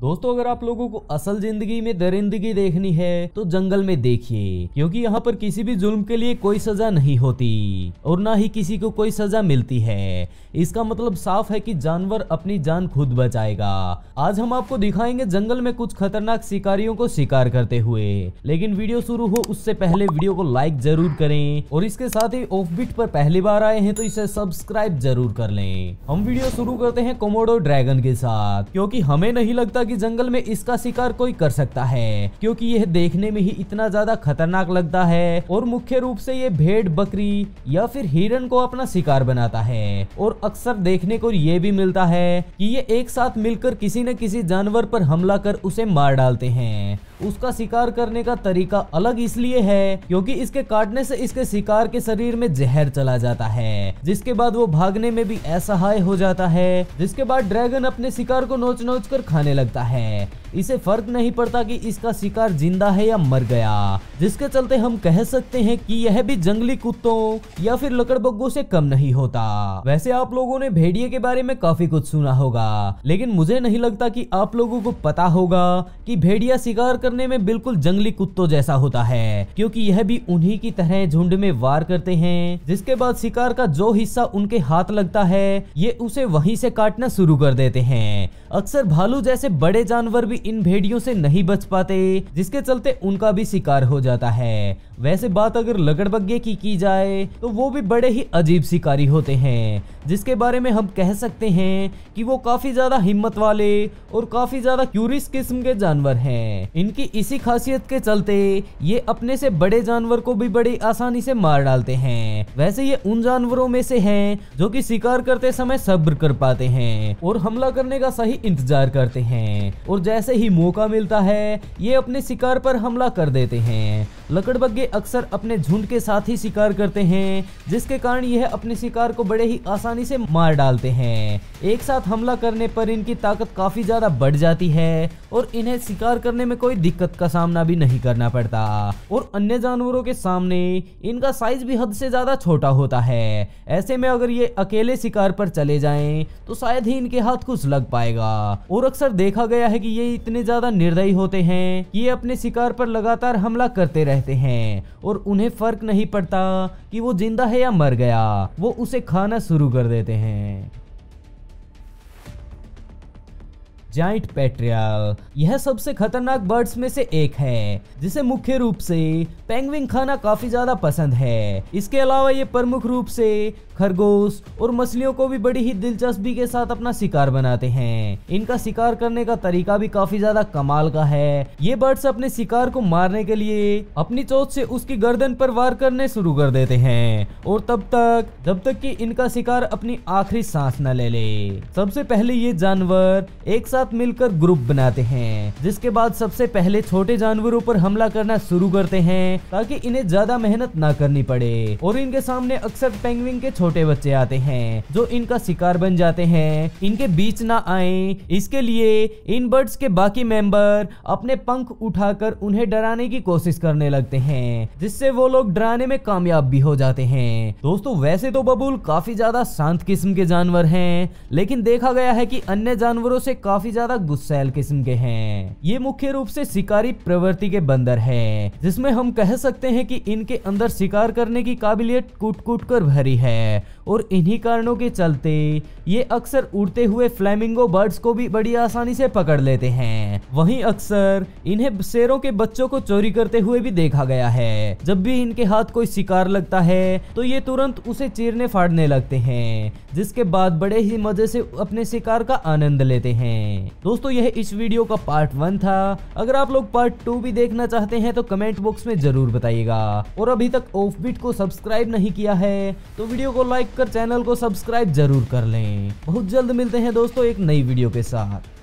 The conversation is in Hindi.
दोस्तों अगर आप लोगों को असल जिंदगी में दरिंदगी देखनी है तो जंगल में देखिए क्योंकि यहाँ पर किसी भी जुल्म के लिए कोई सजा नहीं होती और ना ही किसी को कोई सजा मिलती है इसका मतलब साफ है कि जानवर अपनी जान खुद बचाएगा आज हम आपको दिखाएंगे जंगल में कुछ खतरनाक शिकारियों को शिकार करते हुए लेकिन वीडियो शुरू हो उससे पहले वीडियो को लाइक जरूर करें और इसके साथ ही ऑफ बीट पर पहली बार आए हैं तो इसे सब्सक्राइब जरूर कर लें हम वीडियो शुरू करते हैं कोमोडो ड्रैगन के साथ क्योंकि हमें नहीं लगता कि जंगल में इसका शिकार कोई कर सकता है क्योंकि यह देखने में ही इतना ज्यादा खतरनाक लगता है और मुख्य रूप से ये भेड़ बकरी या फिर हिरन को अपना शिकार बनाता है और अक्सर देखने को ये भी मिलता है कि ये एक साथ मिलकर किसी न किसी जानवर पर हमला कर उसे मार डालते हैं उसका शिकार करने का तरीका अलग इसलिए है क्योंकि इसके काटने से इसके शिकार के शरीर में जहर चला जाता है जिसके बाद वो भागने में भी असहाय हो जाता है जिसके बाद ड्रैगन अपने शिकार को नोच नोच कर खाने लगता है इसे फर्क नहीं पड़ता कि इसका शिकार जिंदा है या मर गया जिसके चलते हम कह सकते हैं कि यह भी जंगली कुत्तों या फिर लकड़बग्गों से कम नहीं होता वैसे आप लोगों ने भेड़िए के बारे में काफी कुछ सुना होगा लेकिन मुझे नहीं लगता कि आप लोगों को पता होगा कि भेड़िया शिकार करने में बिल्कुल जंगली कुत्तों जैसा होता है क्योंकि यह भी उन्हीं की तरह झुंड में वार करते हैं जिसके बाद शिकार का जो हिस्सा उनके हाथ लगता है ये उसे वहीं से काटना शुरू कर देते हैं अक्सर भालू जैसे बड़े जानवर भी इन भेड़ियों से नहीं बच पाते जिसके चलते उनका भी शिकार हो जाता है वैसे बात अगर लगड़बग्गे की की जाए तो वो भी बड़े ही अजीब शिकारी होते हैं जिसके बारे में हम कह सकते हैं कि वो काफी ज्यादा हिम्मत वाले और काफी ज्यादा क्यूरियस किस्म के जानवर हैं इनकी की इसी खासियत के चलते ये अपने से बड़े जानवर को भी बड़ी आसानी से मार डालते हैं वैसे ये उन जानवरों में से हैं जो कि शिकार करते समय सब्र कर पाते हैं और हमला करने का सही इंतजार करते हैं और जैसे ही मौका मिलता है ये अपने शिकार पर हमला कर देते हैं लकड़बग्गे अक्सर अपने झुंड के साथ ही शिकार करते हैं जिसके कारण यह अपने शिकार को बड़े ही आसानी से मार डालते हैं एक साथ हमला करने पर इनकी ताकत काफी ज्यादा बढ़ जाती है और इन्हें शिकार करने में कोई दिक्कत का सामना भी नहीं करना पड़ता और अन्य जानवरों के सामने इनका साइज भी हद से ज्यादा छोटा होता है ऐसे में अगर ये अकेले शिकार पर चले जाएं तो शायद ही इनके हाथ कुछ लग पाएगा और अक्सर देखा गया है कि ये इतने ज्यादा निर्दयी होते हैं कि ये अपने शिकार पर लगातार हमला करते रहे रहते हैं और उन्हें फर्क नहीं पड़ता कि वो जिंदा है या मर गया वो उसे खाना शुरू कर देते हैं जाइंट पेट्रियल यह सबसे खतरनाक बर्ड्स में से एक है जिसे मुख्य रूप से पेंगविंग खाना काफी ज्यादा पसंद है इसके अलावा ये प्रमुख रूप से खरगोश और मछलियों को भी बड़ी ही दिलचस्पी के साथ अपना शिकार बनाते हैं इनका शिकार करने का तरीका भी काफी ज्यादा कमाल का है ये बर्ड्स अपने शिकार को मारने के लिए अपनी चोट से उसकी गर्दन पर वार करने शुरू कर देते हैं और तब तक जब तक कि इनका शिकार अपनी आखिरी सांस न ले ले सबसे पहले ये जानवर एक साथ साथ मिलकर ग्रुप बनाते हैं जिसके बाद सबसे पहले छोटे जानवरों पर हमला करना शुरू करते हैं ताकि इन्हें ज्यादा मेहनत ना करनी पड़े और इनके सामने अक्सर पेंगविन के छोटे बच्चे आते हैं जो इनका शिकार बन जाते हैं इनके बीच ना आए इसके लिए इन बर्ड्स के बाकी मेंबर अपने पंख उठाकर उन्हें डराने की कोशिश करने लगते हैं जिससे वो लोग डराने में कामयाब भी हो जाते हैं दोस्तों वैसे तो बबूल काफी ज्यादा शांत किस्म के जानवर हैं लेकिन देखा गया है कि अन्य जानवरों से काफी ज्यादा गुस्सैल किस्म के हैं ये मुख्य रूप से शिकारी प्रवृत्ति के बंदर हैं जिसमें हम कह सकते हैं कि इनके अंदर शिकार करने की काबिलियत कूट कूट कर भरी है और इन्हीं कारणों के चलते ये अक्सर उड़ते हुए फ्लैमिंगो बर्ड्स को भी बड़ी आसानी से पकड़ लेते हैं वहीं अक्सर इन्हें शेरों के बच्चों को चोरी करते हुए भी देखा गया है जब भी इनके हाथ कोई शिकार लगता है तो ये तुरंत उसे चीरने फाड़ने लगते हैं जिसके बाद बड़े ही मजे से अपने शिकार का आनंद लेते हैं दोस्तों यह इस वीडियो का पार्ट वन था अगर आप लोग पार्ट टू भी देखना चाहते हैं तो कमेंट बॉक्स में जरूर बताइएगा और अभी तक ऑफ बीट को सब्सक्राइब नहीं किया है तो वीडियो को लाइक कर चैनल को सब्सक्राइब जरूर कर लें बहुत जल्द मिलते हैं दोस्तों एक नई वीडियो के साथ